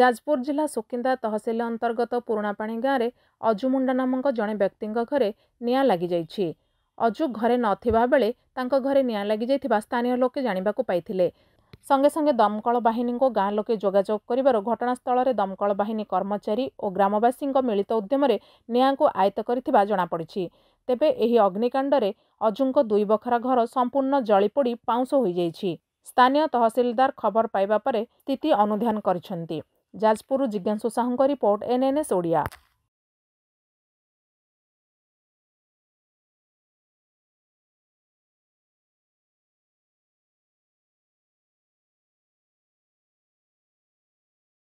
ଯାଜପୁର ଜିଲ୍ଲା ସୁକିନ୍ଦା ତହସିଲ ଅନ୍ତର୍ଗତ ପୁରୁଣାପାଣି ଗାଁରେ ଅଜୁ ମୁଣ୍ଡା ନାମକ ଜଣେ ବ୍ୟକ୍ତିଙ୍କ ଘରେ ନିଆଁ ଲାଗିଯାଇଛି ଅଜୁ ଘରେ ନଥିବା ବେଳେ ତାଙ୍କ ଘରେ ନିଆଁ ଲାଗିଯାଇଥିବା ସ୍ଥାନୀୟ ଲୋକେ ଜାଣିବାକୁ ପାଇଥିଲେ ସଙ୍ଗେ ସଙ୍ଗେ ଦମକଳ ବାହିନୀଙ୍କୁ ଗାଁ ଲୋକେ ଯୋଗାଯୋଗ କରିବାରୁ ଘଟଣାସ୍ଥଳରେ ଦମକଳ ବାହିନୀ କର୍ମଚାରୀ ଓ ଗ୍ରାମବାସୀଙ୍କ ମିଳିତ ଉଦ୍ୟମରେ ନିଆଁକୁ ଆୟତ କରିଥିବା ଜଣାପଡ଼ିଛି ତେବେ ଏହି ଅଗ୍ନିକାଣ୍ଡରେ ଅଜୁଙ୍କ ଦୁଇ ବଖରା ଘର ସମ୍ପୂର୍ଣ୍ଣ ଜଳିପୋଡ଼ି ପାଉଁଶ ହୋଇଯାଇଛି ସ୍ଥାନୀୟ ତହସିଲଦାର ଖବର ପାଇବା ପରେ ସ୍ଥିତି ଅନୁଧ୍ୟାନ କରିଛନ୍ତି ଯାଜପୁରରୁ ଜିଜ୍ଞାଂଶୁ ସାହୁଙ୍କ ରିପୋର୍ଟ ଏନ୍ଏନ୍ଏସ୍ ଓଡ଼ିଆ